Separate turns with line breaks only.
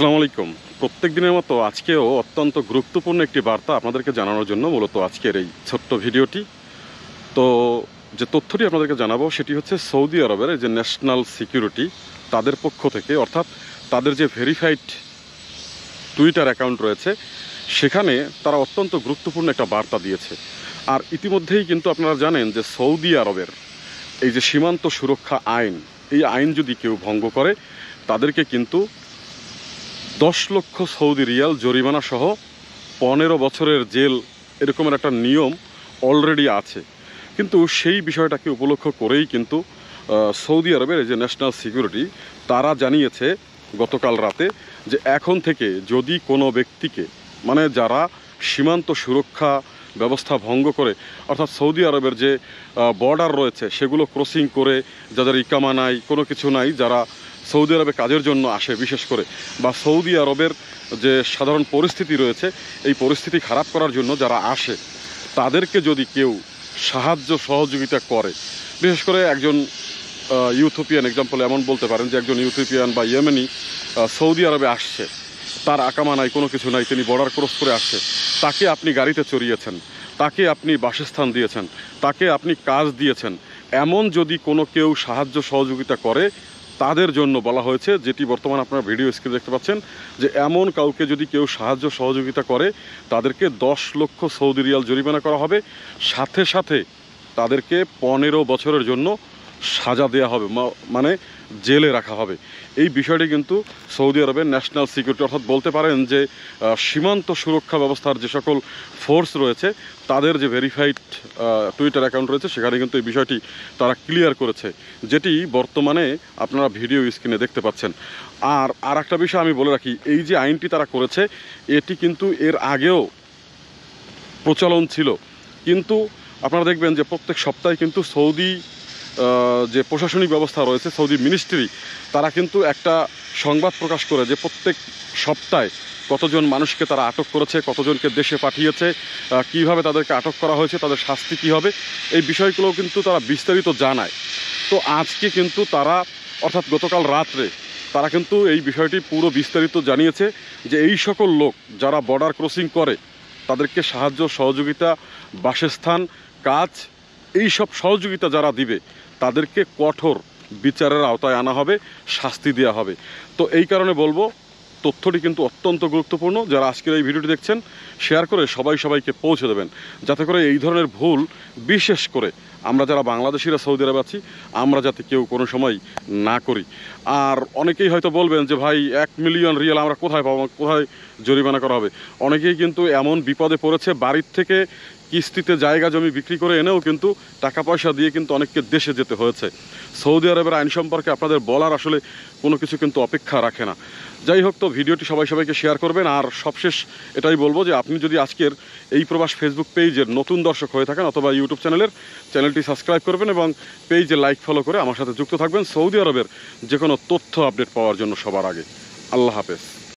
আসসালামু আলাইকুম প্রত্যেক দিনের মতো আজকেও অত্যন্ত গুরুত্বপূর্ণ একটি বার্তা আপনাদেরকে জানানোর জন্য মূলত আজকের এই ছোট্ট ভিডিওটি তো যে তথ্যটি আপনাদেরকে জানাবো সেটি হচ্ছে সৌদি আরবের যে ন্যাশনাল সিকিউরিটি তাদের পক্ষ থেকে অর্থাৎ তাদের যে ভেরিফাইড টুইটার অ্যাকাউন্ট রয়েছে সেখানে তারা অত্যন্ত গুরুত্বপূর্ণ একটা বার্তা দিয়েছে আর ইতিমধ্যেই কিন্তু আপনারা জানেন যে সৌদি আরবের এই যে সীমান্ত সুরক্ষা আইন এই আইন যদি কেউ ভঙ্গ করে তাদেরকে কিন্তু দশ লক্ষ সৌদি রিয়াল জরিমানা সহ পনেরো বছরের জেল এরকমের একটা নিয়ম অলরেডি আছে কিন্তু সেই বিষয়টাকে উপলক্ষ করেই কিন্তু সৌদি আরবের যে ন্যাশনাল সিকিউরিটি তারা জানিয়েছে গতকাল রাতে যে এখন থেকে যদি কোনো ব্যক্তিকে মানে যারা সীমান্ত সুরক্ষা ব্যবস্থা ভঙ্গ করে অর্থাৎ সৌদি আরবের যে বর্ডার রয়েছে সেগুলো ক্রসিং করে যাদের ইকামা নাই কোনো কিছু নাই যারা সৌদি আরবে কাজের জন্য আসে বিশেষ করে বা সৌদি আরবের যে সাধারণ পরিস্থিতি রয়েছে এই পরিস্থিতি খারাপ করার জন্য যারা আসে তাদেরকে যদি কেউ সাহায্য সহযোগিতা করে বিশেষ করে একজন ইউথোপিয়ান এক্সাম্পল এমন বলতে পারেন যে একজন ইউথোপিয়ান বা ইয়েমেনি সৌদি আরবে আসছে তার আকামা নাই কোনো কিছু নাই তিনি বর্ডার ক্রস করে আসছে তাকে আপনি গাড়িতে চড়িয়েছেন তাকে আপনি বাসস্থান দিয়েছেন তাকে আপনি কাজ দিয়েছেন এমন যদি কোনো কেউ সাহায্য সহযোগিতা করে তাদের জন্য বলা হয়েছে যেটি বর্তমান আপনারা ভিডিও স্ক্রিনে দেখতে পাচ্ছেন যে এমন কাউকে যদি কেউ সাহায্য সহযোগিতা করে তাদেরকে দশ লক্ষ সৌদি রিয়াল জরিমানা করা হবে সাথে সাথে তাদেরকে পনেরো বছরের জন্য সাজা দেওয়া হবে মানে জেলে রাখা হবে এই বিষয়টি কিন্তু সৌদি আরবের ন্যাশনাল সিকিউরিটি অর্থাৎ বলতে পারেন যে সীমান্ত সুরক্ষা ব্যবস্থার যে সকল ফোর্স রয়েছে তাদের যে ভেরিফাইড টুইটার অ্যাকাউন্ট রয়েছে সেখানে কিন্তু এই বিষয়টি তারা ক্লিয়ার করেছে যেটি বর্তমানে আপনারা ভিডিও স্ক্রিনে দেখতে পাচ্ছেন আর আর একটা বিষয় আমি বলে রাখি এই যে আইনটি তারা করেছে এটি কিন্তু এর আগেও প্রচলন ছিল কিন্তু আপনারা দেখবেন যে প্রত্যেক সপ্তাহে কিন্তু সৌদি যে প্রশাসনিক ব্যবস্থা রয়েছে সৌদি মিনিস্ট্রি তারা কিন্তু একটা সংবাদ প্রকাশ করে যে প্রত্যেক সপ্তাহে কতজন মানুষকে তারা আটক করেছে কতজনকে দেশে পাঠিয়েছে কিভাবে তাদেরকে আটক করা হয়েছে তাদের শাস্তি কী হবে এই বিষয়গুলো কিন্তু তারা বিস্তারিত জানায় তো আজকে কিন্তু তারা অর্থাৎ গতকাল রাত্রে তারা কিন্তু এই বিষয়টি পুরো বিস্তারিত জানিয়েছে যে এই সকল লোক যারা বর্ডার ক্রসিং করে তাদেরকে সাহায্য সহযোগিতা বাসস্থান কাজ এই সব সহযোগিতা যারা দিবে তাদেরকে কঠোর বিচারের আওতায় আনা হবে শাস্তি দেওয়া হবে তো এই কারণে বলবো তথ্যটি কিন্তু অত্যন্ত গুরুত্বপূর্ণ যারা আজকের এই ভিডিওটি দেখছেন শেয়ার করে সবাই সবাইকে পৌঁছে দেবেন যাতে করে এই ধরনের ভুল বিশেষ করে আমরা যারা বাংলাদেশিরা সৌদি আরবে আছি আমরা যাতে কেউ কোনো সময় না করি আর অনেকেই হয়তো বলবেন যে ভাই এক মিলিয়ন রিয়েল আমরা কোথায় পাবো কোথায় জরিমানা করা হবে অনেকেই কিন্তু এমন বিপদে পড়েছে বাড়ির থেকে কিস্তিতে জায়গা জমি বিক্রি করে এনেও কিন্তু টাকা পয়সা দিয়ে কিন্তু অনেককে দেশে যেতে হয়েছে সৌদি আরবের আইন সম্পর্কে আপনাদের বলার আসলে কোনো কিছু কিন্তু অপেক্ষা রাখে না যাই হোক তো ভিডিওটি সবাই সবাইকে শেয়ার করবেন আর সবশেষ এটাই বলবো যে আপনি যদি আজকের এই প্রবাস ফেসবুক পেজের নতুন দর্শক হয়ে থাকেন অথবা ইউটিউব চ্যানেলের চ্যানেল চ্যানেলটি সাবস্ক্রাইব করবেন এবং পেজে লাইক ফলো করে আমার সাথে যুক্ত থাকবেন সৌদি আরবের যে কোনো তথ্য আপডেট পাওয়ার জন্য সবার আগে আল্লাহ হাফেজ